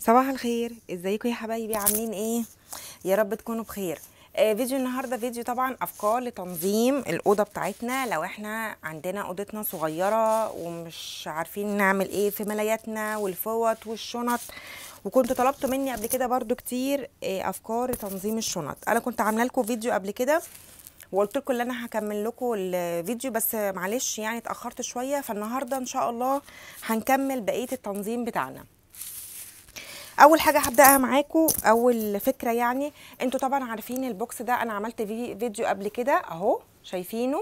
صباح الخير ازيكم يا حبايبي عاملين ايه يا رب تكونوا بخير آه فيديو النهارده فيديو طبعا افكار لتنظيم الاوضه بتاعتنا لو احنا عندنا اوضتنا صغيره ومش عارفين نعمل ايه في ملاياتنا والفوط والشنط وكنت طلبتوا مني قبل كده برده كتير آه افكار لتنظيم الشنط انا كنت عامله لكم فيديو قبل كده وقلت لكم ان انا هكمل لكم الفيديو بس معلش يعني اتاخرت شويه فالنهارده ان شاء الله هنكمل بقيه التنظيم بتاعنا اول حاجه هبداها معاكم اول فكره يعني انتوا طبعا عارفين البوكس ده انا عملت فيه فيديو قبل كده اهو شايفينه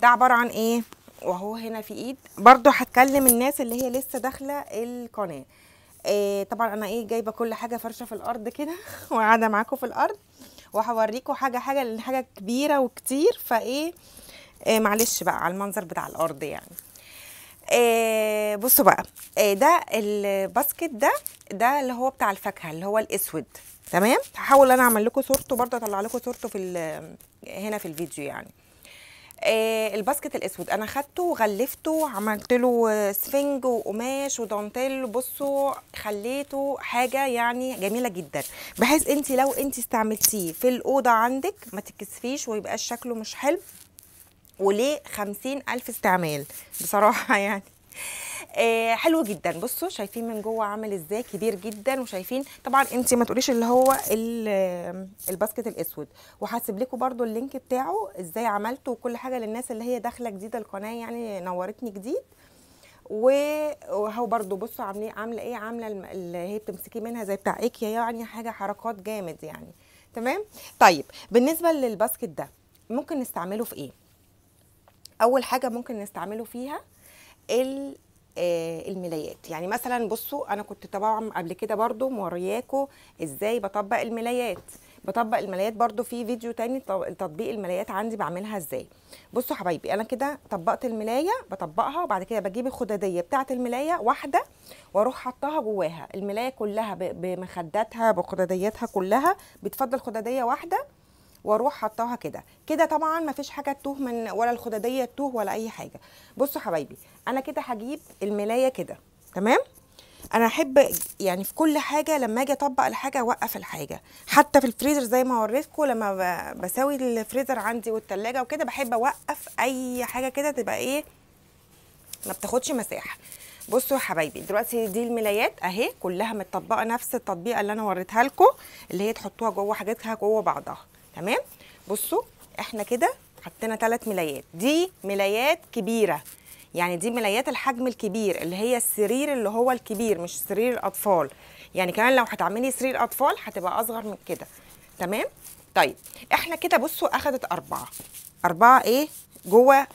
ده عباره عن ايه وهو هنا في ايد برضو هتكلم الناس اللي هي لسه داخله القناه إيه طبعا انا ايه جايبه كل حاجه فرشه في الارض كده وقاعده معاكم في الارض وهوريكم حاجه حاجه لان حاجه كبيره وكتير فايه إيه معلش بقى على المنظر بتاع الارض يعني آه، بصوا بقى آه، ده الباسكت ده ده اللي هو بتاع الفاكهه اللي هو الاسود تمام هحاول انا اعمل لكم صورته برضه اطلع لكم صورته في هنا في الفيديو يعني آه الباسكت الاسود انا خدته وغلفته وعملت له سفنج وقماش ودانتيل بصوا خليته حاجه يعني جميله جدا بحيث انت لو انت استعملتيه في الاوضه عندك ما تتكسفيش ويبقاش شكله مش حلو وليه خمسين الف استعمال بصراحه يعني آه، حلو جدا بصوا شايفين من جوه عامل ازاي كبير جدا وشايفين طبعا انت ما تقوليش اللي هو آه، الباسكت الاسود وهسيب لكم برده اللينك بتاعه ازاي عملته وكل حاجه للناس اللي هي داخله جديده القناه يعني نورتني جديد وهو برده بصوا عامله عامله ايه عامله اللي هي بتمسكيه منها زي بتاع ايكيا يعني حاجه حركات جامد يعني تمام طيب بالنسبه للباسكت ده ممكن نستعمله في ايه اول حاجه ممكن نستعمله فيها ال آه، الملايات يعني مثلا بصوا انا كنت طبعا قبل كده برضو مورياكم ازاي بطبق الملايات بطبق الملايات برضو في فيديو تاني تطبيق الملايات عندي بعملها ازاي بصوا حبايبي انا كده طبقت الملايه بطبقها وبعد كده بجيب الخداديه بتاعه الملايه واحده واروح حطها جواها الملايه كلها بمخداتها بخداديتها كلها بتفضل خداديه واحده واروح حطاها كده كده طبعا مفيش حاجه تتوه من ولا الخداديه تتوه ولا اي حاجه بصوا حبايبي انا كده هجيب الملايه كده تمام انا احب يعني في كل حاجه لما اجي اطبق الحاجه اوقف الحاجه حتى في الفريزر زي ما وريتكم لما بسوي الفريزر عندي والتلاجة وكده بحب اوقف اي حاجه كده تبقى ايه ما بتاخدش مساحه بصوا يا حبايبي دلوقتي دي الملايات اهي كلها متطبقه نفس التطبيقه اللي انا وريتها لكم اللي هي تحطوها جوه حاجتها جوه بعضها تمام بصوا احنا كده حطينا ثلاث ملايات دي ملايات كبيره يعني دي ملايات الحجم الكبير اللي هي السرير اللي هو الكبير مش سرير الاطفال يعني كمان لو هتعملي سرير اطفال هتبقى اصغر من كده تمام طيب احنا كده بصوا اخدت اربعه اربعه ايه جوه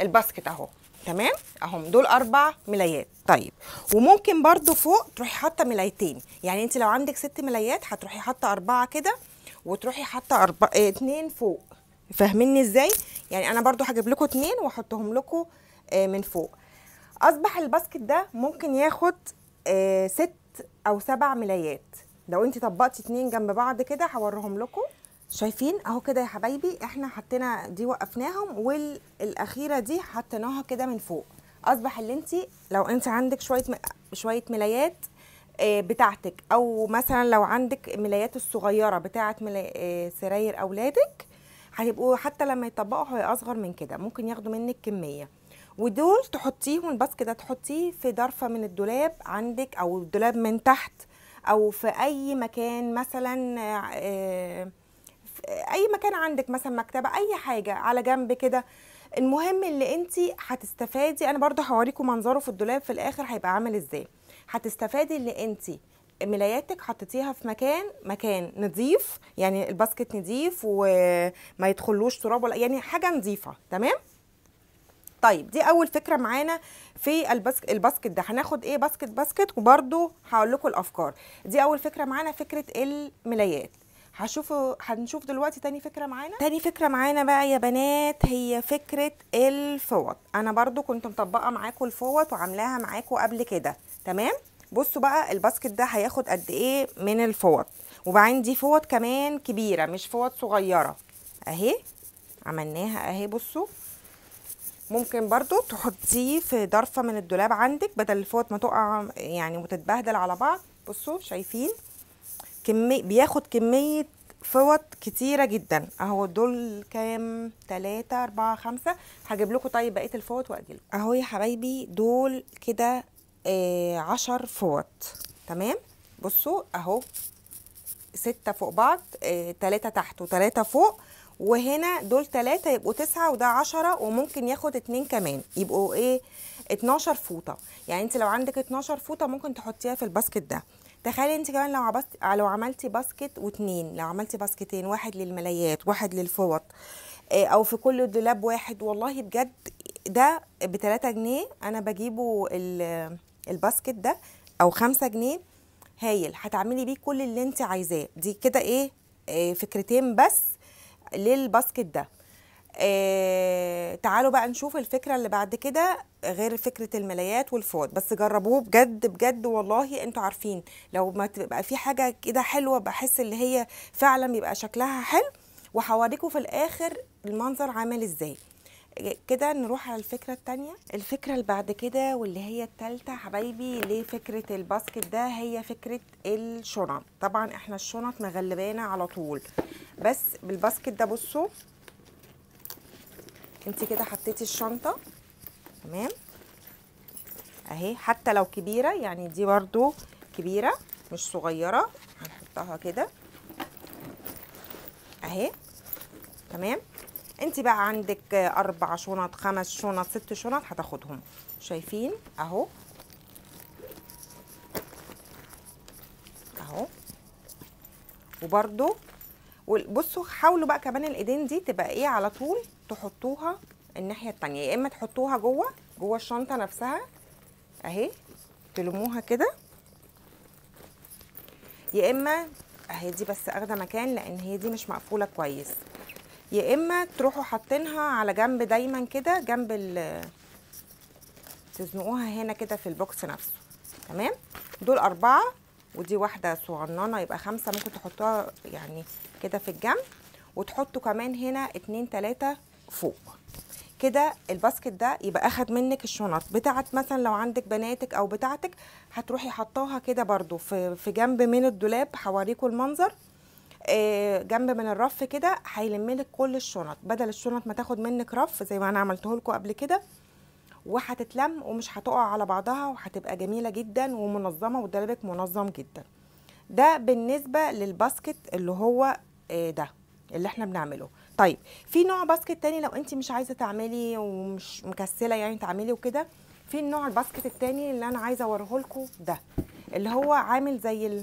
الباسكت اهو تمام اهم دول اربع ملايات طيب وممكن برده فوق تروحي حاطه ملايتين يعني انت لو عندك ست ملايات هتروحي حاطه اربعه كده وتروحي حاطه اربع اه اتنين فوق فاهميني ازاي يعني انا برضو هجيب لكم اتنين واحطهم لكم آه، من فوق اصبح الباسكت ده ممكن ياخد آه، ست او سبع ملايات لو انت طبقتي اتنين جنب بعض كده هوريهم لكم شايفين اهو كده يا حبايبي احنا حطينا دي وقفناهم والاخيره دي حطيناها كده من فوق اصبح اللي انت لو انت عندك شويه شويه ملايات آه، بتاعتك او مثلا لو عندك ملايات الصغيره بتاعه آه، سراير اولادك هيبقوا حتى لما يطبقوا هي اصغر من كده ممكن ياخدوا منك كميه ودول تحطيهم الباص كده تحطيه في درفه من الدولاب عندك او الدولاب من تحت او في اي مكان مثلا آه، اي مكان عندك مثلا مكتبه اي حاجه على جنب كده المهم اللي انت هتستفادي انا برضو هوريكم منظره في الدولاب في الاخر هيبقى عامل ازاي هتستفادي اللي انت ملاياتك حطيتيها في مكان مكان نظيف يعني الباسكت نظيف وما يدخلوش تراب ولا يعني حاجه نظيفه تمام طيب دي اول فكره معانا في الباسكت ده هناخد ايه باسكت باسكت وبرده هقول لكم الافكار دي اول فكره معانا فكره الملايات هشوفوا هنشوف دلوقتي تاني فكره معانا تاني فكره معانا بقى يا بنات هي فكره الفوط انا برضو كنت مطبقه معاكم الفوط وعاملاها معاكم قبل كده تمام بصوا بقى الباسكت ده هياخد قد ايه من الفوط وبعدين عندي فوط كمان كبيره مش فوط صغيره اهي عملناها اهي بصوا ممكن برضو تحطيه في ظرفه من الدولاب عندك بدل الفوط ما تقع يعني وتتبهدل على بعض بصوا شايفين كمي بياخد كميه فوط كتيرة جدا اهو دول كام تلاتة اربعة خمسة هجيب لكم طيب بقية الفوط واجيلكم اهو يا حبايبي دول كده آه، عشر فوط تمام بصوا اهو ستة فوق بعض آه، تلاتة تحت وتلاتة فوق وهنا دول تلاتة يبقوا تسعة وده عشرة وممكن ياخد اتنين كمان يبقوا ايه اتناشر فوطة يعني انت لو عندك اتناشر فوطة ممكن تحطيها في الباسكت ده تخيلي انت كمان لو عبست لو عملتي باسكت واتنين لو عملتي باسكتين واحد للملايات واحد للفوط آه، او في كل دولاب واحد والله بجد ده بتلاتة جنيه انا بجيبه ال الباسكت ده او خمسة جنيه هايل هتعملي بيه كل اللي انت عايزاه دي كده ايه آه فكرتين بس للباسكت ده آه تعالوا بقى نشوف الفكره اللي بعد كده غير فكره الملايات والفوط بس جربوه بجد بجد والله انتوا عارفين لو ما تبقى في حاجه كده حلوه بحس اللي هي فعلا بيبقى شكلها حلو وهوريكم في الاخر المنظر عامل ازاي كده نروح على الفكره التانية الفكره اللي بعد كده واللي هي التالتة حبايبي ليه فكره الباسكت ده هي فكره الشنط طبعا احنا الشنط مغلبانة على طول بس بالباسكت ده بصوا انت كده حطيتي الشنطه تمام اهي حتى لو كبيره يعني دي برضو كبيره مش صغيره هنحطها كده اهي تمام انت بقى عندك اربع شنط خمس شنط ست شنط هتاخدهم شايفين اهو اهو وبرده بصوا حاولوا بقى كمان الايدين دي تبقى ايه على طول تحطوها الناحيه التانية يا اما تحطوها جوه جوه الشنطه نفسها اهي تلموها كده يا اما اهي دي بس اخده مكان لان هي دي مش مقفوله كويس يا اما تروحوا حاطينها على جنب دايما كده جنب ال تزنقوها هنا كده في البوكس نفسه تمام دول اربعه ودي واحده صغننه يبقى خمسه ممكن تحطوها يعني كده في الجنب وتحطوا كمان هنا اتنين تلاته فوق كده الباسكت ده يبقى اخد منك الشنط بتاعت مثلا لو عندك بناتك او بتاعتك هتروحي حطاها كده برده في في جنب من الدولاب هوريكم المنظر آه، جنب من الرف كده هيلم لك كل الشنط بدل الشنط ما تاخد منك رف زي ما انا عملته لكم قبل كده وهتتلم ومش هتقع على بعضها وهتبقى جميله جدا ومنظمه ودلبك منظم جدا ده بالنسبه للباسكت اللي هو آه، ده اللي احنا بنعمله طيب في نوع باسكت تاني لو انت مش عايزه تعملي ومش مكسله يعني تعملي وكده في النوع الباسكت التاني اللي انا عايزه اوريه لكم ده اللي هو عامل زي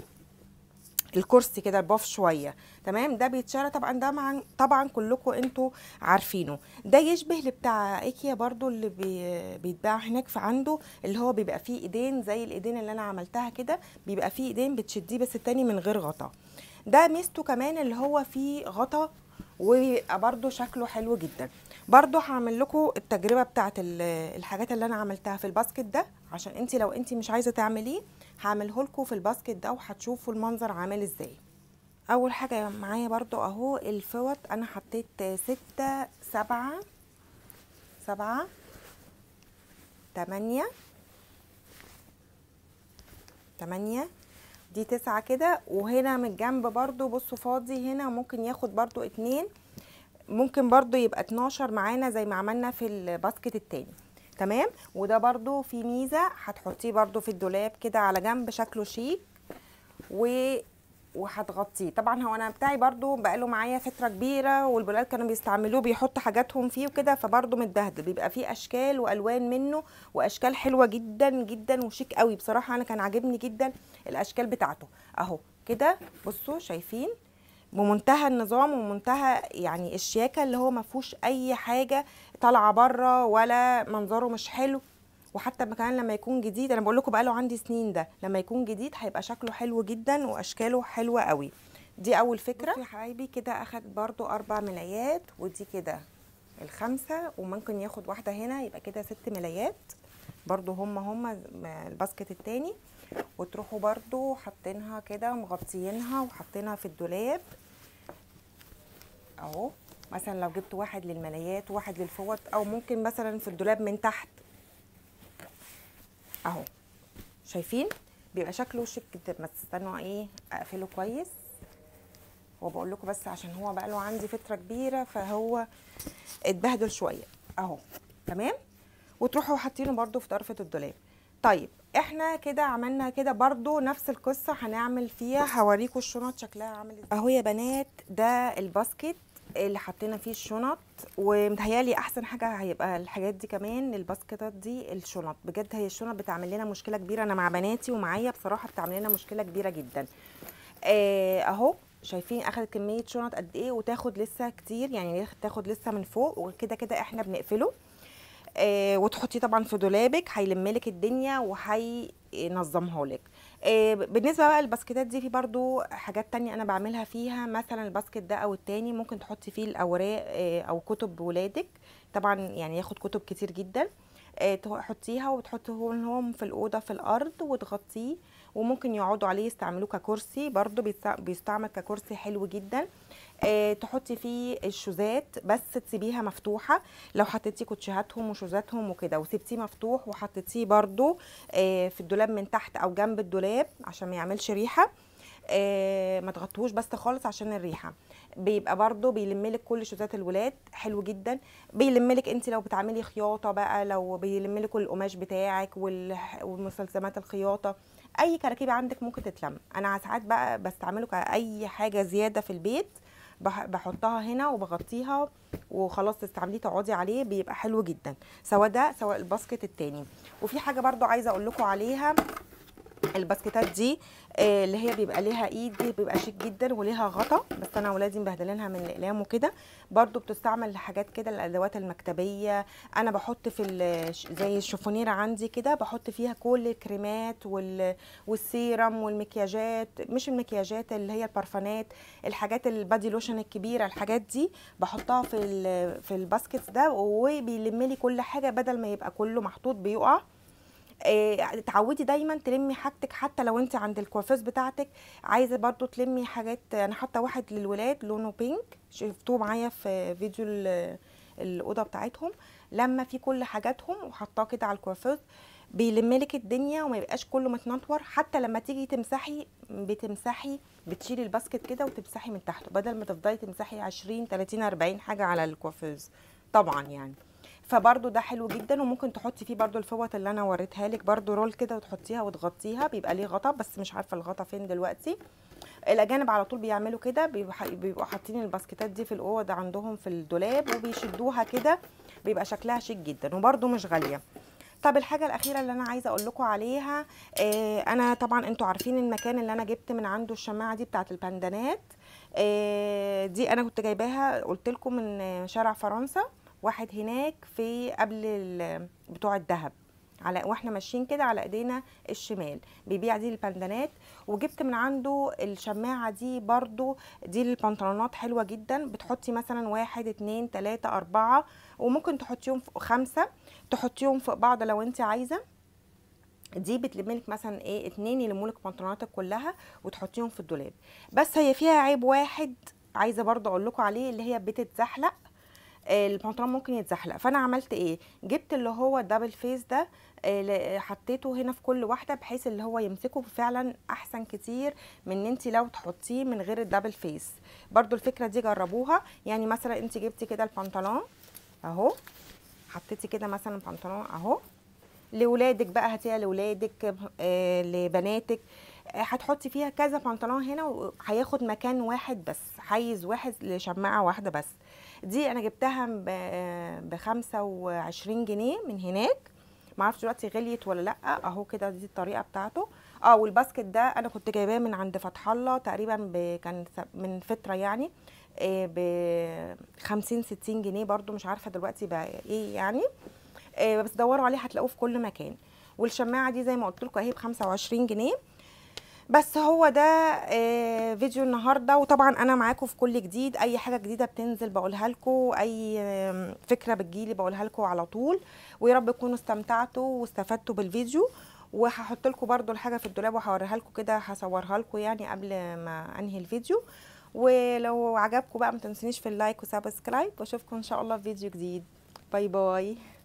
الكرسي كده البوف شويه تمام ده بيتشرى طبعا ده مع طبعا كلكم انتوا عارفينه ده يشبه اللي بتاع ايكيا برضو اللي بي... بيتباع هناك في عنده اللي هو بيبقى فيه ايدين زي الايدين اللي انا عملتها كده بيبقى فيه ايدين بتشديه بس التاني من غير غطا ده ميزته كمان اللي هو فيه غطا وبيبقى برضو شكله حلو جدا برضو هعمل لكم التجربه بتاعت الحاجات اللي انا عملتها في الباسكت ده عشان انت لو انت مش عايزه تعمليه هعمله لكم في الباسكت ده وهتشوفوا المنظر عامل ازاي اول حاجه معايا برضو اهو الفوط انا حطيت ستة سبعة سبعة تمانية تمانية دي تسعة كده وهنا من الجنب برضو بصوا فاضي هنا ممكن ياخد برضو اتنين ممكن برضو يبقى اتناشر معانا زي ما عملنا في الباسكت التاني تمام وده برضو في ميزه هتحطيه برضو في الدولاب كده على جنب شكله شيك و وهتغطيه طبعا هو انا بتاعي برضو بقاله معايا فتره كبيره والبلال كانوا بيستعملوه بيحط حاجاتهم فيه وكده فبرضو متبهدل بيبقى فيه اشكال والوان منه واشكال حلوه جدا جدا وشيك قوي بصراحه انا كان عاجبني جدا الاشكال بتاعته اهو كده بصوا شايفين بمنتهى النظام ومنتهى يعني الشياكه اللي هو ما فيهوش اي حاجه طالعه بره ولا منظره مش حلو وحتى كمان لما يكون جديد انا بقول لكم بقاله عندي سنين ده لما يكون جديد هيبقى شكله حلو جدا واشكاله حلوه قوي دي اول فكره يا حبايبي كده اخد برضو اربع ملايات ودي كده الخمسه وممكن ياخد واحده هنا يبقى كده ست ملايات برضو هم هم الباسكت التاني وتروحوا برضو حاطينها كده مغطيينها وحاطينها في الدولاب اهو مثلا لو جبت واحد للملايات وواحد للفوط او ممكن مثلا في الدولاب من تحت اهو شايفين بيبقى شكله شيك جدا ما تستنوا ايه اقفله كويس وبقول لكم بس عشان هو بقى له عندي فتره كبيره فهو اتبهدل شويه اهو تمام وتروحوا حاطينه برده في طرفه الدولاب طيب احنا كده عملنا كده برضو نفس القصة هنعمل فيها هوريكم الشنط شكلها عامل ازاي اهو يا بنات ده الباسكت اللي حطينا فيه الشنط ومتهيالي احسن حاجه هيبقى الحاجات دي كمان الباسكتات دي الشنط بجد هي الشنط بتعمل لنا مشكله كبيره انا مع بناتي ومعايا بصراحه بتعمل لنا مشكله كبيره جدا آه اهو شايفين اخدت كميه شنط قد ايه وتاخد لسه كتير يعني تاخد لسه من فوق وكده كده احنا بنقفله آه، وتحطيه طبعا في دولابك هيلملك الدنيا وهينظمها لك آه، بالنسبه بقى للباسكتات دي في برضو حاجات تانية انا بعملها فيها مثلا الباسكت ده او التاني ممكن تحطي فيه الاوراق آه، او كتب ولادك طبعا يعني ياخد كتب كتير جدا تحطيها وتحطيهم في الاوضه في الارض وتغطيه وممكن يقعدوا عليه يستعملوه ككرسي برضو بيستعمل ككرسي حلو جدا آه، تحطي فيه الشوزات بس تسيبيها مفتوحه لو حطيتي كوتشيهاتهم وشوزاتهم وكده وسبتيه مفتوح وحطيتيه برده آه، في الدولاب من تحت او جنب الدولاب عشان ما يعملش ريحه آه، ما تغطوش بس خالص عشان الريحه بيبقى برده بيلملك كل شوزات الولاد حلو جدا بيلملك انت لو بتعملي خياطه بقى لو بيلملك القماش بتاعك والمسلسمات الخياطه اي كراكيب عندك ممكن تتلم انا ساعات بقى بستعمله كاي حاجه زياده في البيت بحطها هنا وبغطيها وخلاص تستعمليه تقعدي عليه بيبقى حلو جدا سواء ده سواء الباسكت التاني وفي حاجه برده عايزه اقول لكم عليها الباسكتات دي آه، اللي هي بيبقى ليها ايد دي بيبقى شيك جدا وليها غطا بس انا ولادي مبهدلينها من الاقلام وكده برده بتستعمل لحاجات كده الادوات المكتبيه انا بحط في زي الشوفونيره عندي كده بحط فيها كل الكريمات والسيرم والمكياجات مش المكياجات اللي هي البارفانات الحاجات البادي لوشن الكبيره الحاجات دي بحطها في في الباسكتس ده وبيلم لي كل حاجه بدل ما يبقى كله محطوط بيقع آه، اتعودي دايما تلمي حاجتك حتى لو انت عند الكوافيس بتاعتك عايزه برضو تلمي حاجات انا حاطه واحد للولاد لونه بينك شفتوه معايا في فيديو الاوضه بتاعتهم لما في كل حاجاتهم وحطاه كده على الكوافيس بيلملك الدنيا وما يبقاش كله متنطور حتى لما تيجي تمسحي بتمسحي بتشيلي الباسكت كده وتمسحي من تحته بدل ما تفضلي تمسحي 20 30 40 حاجه على الكوافيز طبعا يعني فبرده ده حلو جدا وممكن تحطي فيه برده الفوط اللي انا وريتها لك برده رول كده وتحطيها وتغطيها بيبقى ليه غطا بس مش عارفه الغطا فين دلوقتي الاجانب على طول بيعملوا كده بيبقوا حاطين الباسكتات دي في الاوض عندهم في الدولاب وبيشدوها كده بيبقى شكلها شيك جدا وبرده مش غاليه طب الحاجه الاخيره اللي انا عايزه اقول لكم عليها آه انا طبعا انتوا عارفين المكان اللي انا جبت من عنده الشماعه دي بتاعه البندانات آه دي انا كنت جايباها قلت لكم من شارع فرنسا واحد هناك في قبل بتوع الذهب على واحنا ماشيين كده على ايدينا الشمال بيبيع دي البندانات وجبت من عنده الشماعه دي برضو دي البنطلونات حلوه جدا بتحطي مثلا واحد اتنين تلاته اربعه وممكن تحطيهم فوق خمسه تحطيهم فوق بعض لو انت عايزه دي بتلملك مثلا ايه اتنين لك بنطلوناتك كلها وتحطيهم في الدولاب بس هي فيها عيب واحد عايزه برضو اقول لكم عليه اللي هي بتتزحلق البنطلون ممكن يتزحلق فانا عملت ايه جبت اللي هو الدبل فيس ده آه، حطيته هنا في كل واحده بحيث اللي هو يمسكه فعلا احسن كتير من ان انت لو تحطيه من غير الدبل فيس برضو الفكره دي جربوها يعني مثلا انت جبتي كده البنطلون اهو حطيتي كده مثلا بنطلون اهو لولادك بقى هاتيها لولادك آه لبناتك آه، هتحطي فيها كذا بنطلون هنا وهياخد مكان واحد بس حيز واحد لشماعه واحده بس دي انا جبتها ب 25 جنيه من هناك معرفش دلوقتي غليت ولا لا اهو كده دي الطريقه بتاعته اه والباسكت ده انا كنت جايباه من عند فتح الله تقريبا كان من فتره يعني آه، ب 50 60 جنيه برده مش عارفه دلوقتي بقى ايه يعني آه، بس دوروا عليه هتلاقوه في كل مكان والشماعه دي زي ما قلت لكم اهي ب 25 جنيه بس هو ده آه، فيديو النهارده وطبعا انا معاكم في كل جديد اي حاجه جديده بتنزل بقولها لكم اي فكره بتجيلي بقولها لكم على طول ويا رب تكونوا استمتعتوا واستفدتوا بالفيديو وهحط لكم برده الحاجه في الدولاب وهوريها لكم كده هصورها لكم يعني قبل ما انهي الفيديو ولو عجبكم بقى ما تنسونيش في اللايك وسبسكرايب واشوفكم ان شاء الله في فيديو جديد باي باي